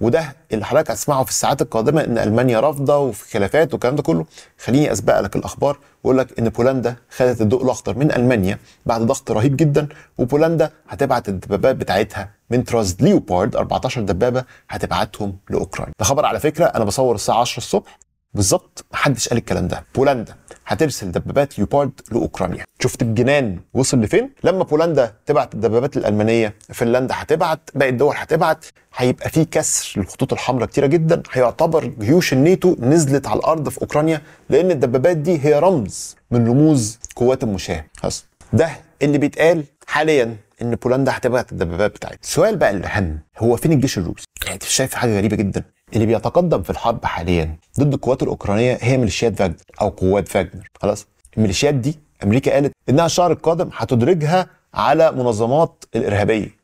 وده اللي حضرتك هتسمعه في الساعات القادمه ان المانيا رافضه وفي خلافات والكلام ده كله خليني اسبق لك الاخبار واقول لك ان بولندا خدت الضوء الاخضر من المانيا بعد ضغط رهيب جدا وبولندا هتبعت الدبابات بتاعتها من تراز ليوبارد 14 دبابه هتبعتهم لاوكرانيا ده خبر على فكره انا بصور الساعه 10 الصبح بالظبط محدش قال الكلام ده بولندا هترسل دبابات ليوبارد لاوكرانيا شفت الجنان وصل لفين لما بولندا تبعت الدبابات الالمانيه فنلندا هتبعت باقي الدول هتبعت هيبقى في كسر للخطوط الحمراء كتيره جدا هيعتبر جيوش الناتو نزلت على الارض في اوكرانيا لان الدبابات دي هي رمز من رموز قوات المشاه حسن. ده اللي بيتقال حاليا ان بولندا هتبعت الدبابات بتاعتها السؤال بقى الاهم هو فين الجيش الروسي يعني شايف حاجه غريبه جدا اللي بيتقدم في الحرب حاليا ضد القوات الاوكرانيه هي ميليشيات فاجنر او قوات فاجنر خلاص الميليشيات دي امريكا قالت انها الشهر القادم هتدرجها على منظمات الارهابيه